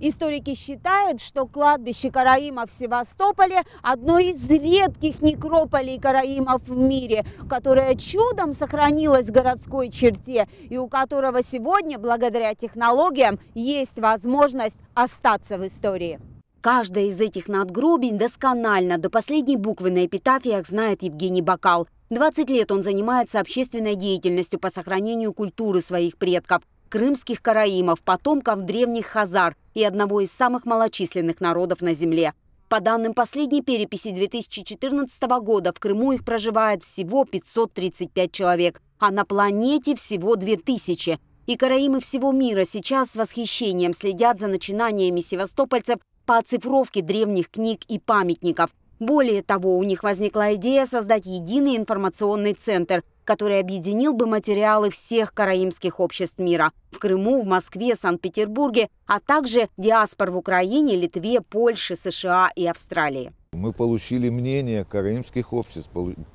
Историки считают, что кладбище Караима в Севастополе – одно из редких некрополей Караимов в мире, которое чудом сохранилось в городской черте и у которого сегодня, благодаря технологиям, есть возможность остаться в истории. Каждая из этих надгробий досконально, до последней буквы на эпитафиях знает Евгений Бакал. 20 лет он занимается общественной деятельностью по сохранению культуры своих предков – крымских караимов, потомков древних хазар и одного из самых малочисленных народов на земле. По данным последней переписи 2014 года, в Крыму их проживает всего 535 человек, а на планете всего 2000. И караимы всего мира сейчас с восхищением следят за начинаниями севастопольцев по оцифровке древних книг и памятников – более того, у них возникла идея создать единый информационный центр, который объединил бы материалы всех караимских обществ мира – в Крыму, в Москве, Санкт-Петербурге, а также диаспор в Украине, Литве, Польше, США и Австралии. Мы получили мнение караимских обществ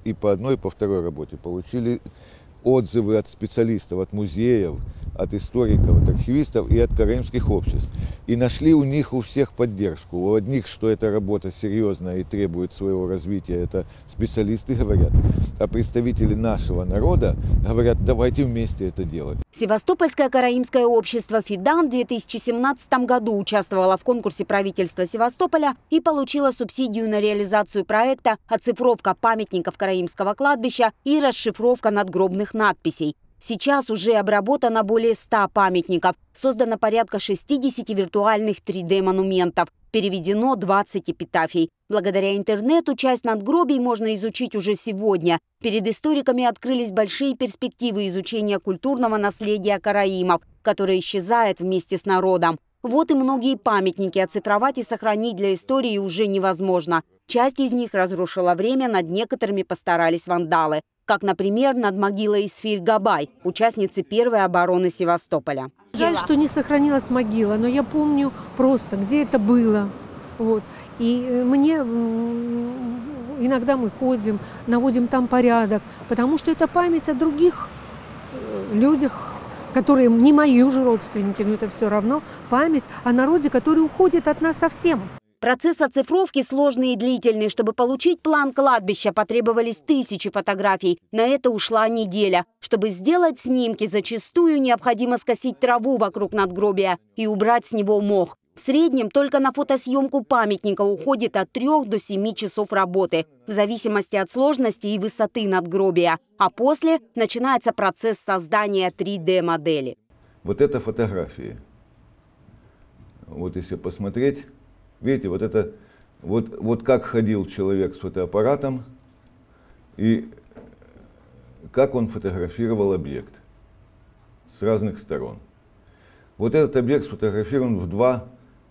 и по одной, и по второй работе. Получили отзывы от специалистов, от музеев, от историков, от архивистов и от караимских обществ. И нашли у них у всех поддержку. У одних, что эта работа серьезная и требует своего развития, это специалисты говорят. А представители нашего народа говорят, давайте вместе это делать. Севастопольское караимское общество «Фидан» в 2017 году участвовало в конкурсе правительства Севастополя и получило субсидию на реализацию проекта «Оцифровка памятников караимского кладбища и расшифровка надгробных надписей». Сейчас уже обработано более 100 памятников, создано порядка 60 виртуальных 3D-монументов переведено 20 эпитафий. Благодаря интернету часть надгробий можно изучить уже сегодня. Перед историками открылись большие перспективы изучения культурного наследия караимов, которое исчезает вместе с народом. Вот и многие памятники оцифровать а и сохранить для истории уже невозможно. Часть из них разрушила время, над некоторыми постарались вандалы как, например, над могилой Исфирь Габай, участницы первой обороны Севастополя. Жаль, что не сохранилась могила, но я помню просто, где это было. Вот. И э, мне иногда мы ходим, наводим там порядок, потому что это память о других э, людях, которые не мои уже родственники, но это все равно память о народе, который уходит от нас совсем. Процесс оцифровки сложный и длительный. Чтобы получить план кладбища, потребовались тысячи фотографий. На это ушла неделя. Чтобы сделать снимки, зачастую необходимо скосить траву вокруг надгробия и убрать с него мох. В среднем только на фотосъемку памятника уходит от 3 до 7 часов работы, в зависимости от сложности и высоты надгробия. А после начинается процесс создания 3D-модели. Вот это фотографии. Вот если посмотреть, Видите, вот это, вот, вот как ходил человек с фотоаппаратом и как он фотографировал объект с разных сторон. Вот этот объект сфотографирован в два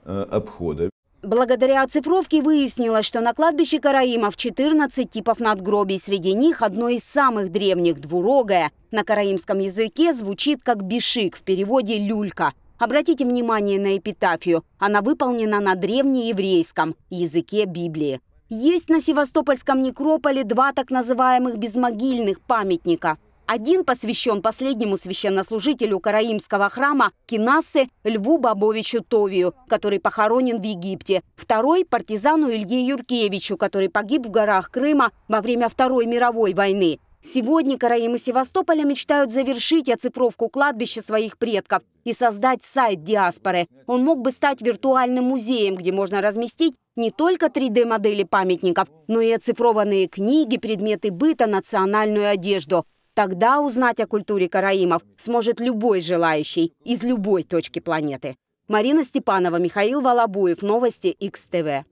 э, обхода. Благодаря оцифровке выяснилось, что на кладбище Караимов 14 типов надгробий. Среди них одно из самых древних – двурогое. На караимском языке звучит как «бишик», в переводе «люлька». Обратите внимание на эпитафию. Она выполнена на древнееврейском языке Библии. Есть на Севастопольском некрополе два так называемых безмогильных памятника. Один посвящен последнему священнослужителю Караимского храма Кинасы Льву Бабовичу Товию, который похоронен в Египте. Второй – партизану Илье Юркевичу, который погиб в горах Крыма во время Второй мировой войны. Сегодня караимы Севастополя мечтают завершить оцифровку кладбища своих предков и создать сайт диаспоры. Он мог бы стать виртуальным музеем, где можно разместить не только 3D-модели памятников, но и оцифрованные книги, предметы быта, национальную одежду. Тогда узнать о культуре караимов сможет любой желающий из любой точки планеты. Марина Степанова, Михаил Волобуев. Новости XTV.